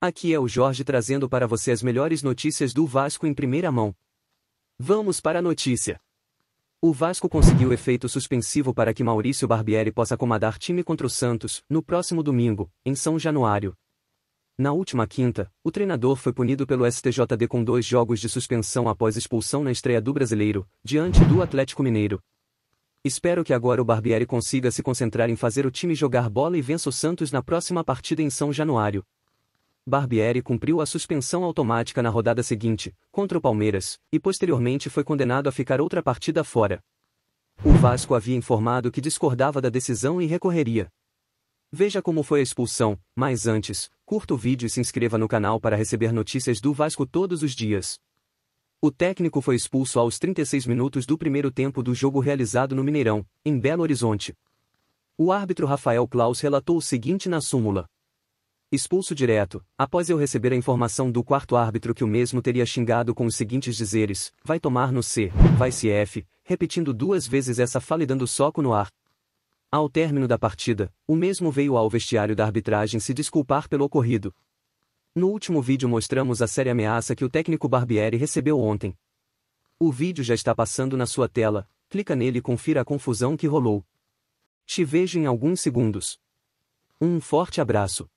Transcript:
Aqui é o Jorge trazendo para você as melhores notícias do Vasco em primeira mão. Vamos para a notícia. O Vasco conseguiu efeito suspensivo para que Maurício Barbieri possa comandar time contra o Santos, no próximo domingo, em São Januário. Na última quinta, o treinador foi punido pelo STJD com dois jogos de suspensão após expulsão na estreia do brasileiro, diante do Atlético Mineiro. Espero que agora o Barbieri consiga se concentrar em fazer o time jogar bola e vença o Santos na próxima partida em São Januário, Barbieri cumpriu a suspensão automática na rodada seguinte, contra o Palmeiras, e posteriormente foi condenado a ficar outra partida fora. O Vasco havia informado que discordava da decisão e recorreria. Veja como foi a expulsão, mas antes, curta o vídeo e se inscreva no canal para receber notícias do Vasco todos os dias. O técnico foi expulso aos 36 minutos do primeiro tempo do jogo realizado no Mineirão, em Belo Horizonte. O árbitro Rafael Klaus relatou o seguinte na súmula. Expulso direto, após eu receber a informação do quarto árbitro que o mesmo teria xingado com os seguintes dizeres: vai tomar no C, vai se F, repetindo duas vezes essa fala e dando soco no ar. Ao término da partida, o mesmo veio ao vestiário da arbitragem se desculpar pelo ocorrido. No último vídeo mostramos a séria ameaça que o técnico Barbieri recebeu ontem. O vídeo já está passando na sua tela, clica nele e confira a confusão que rolou. Te vejo em alguns segundos. Um forte abraço.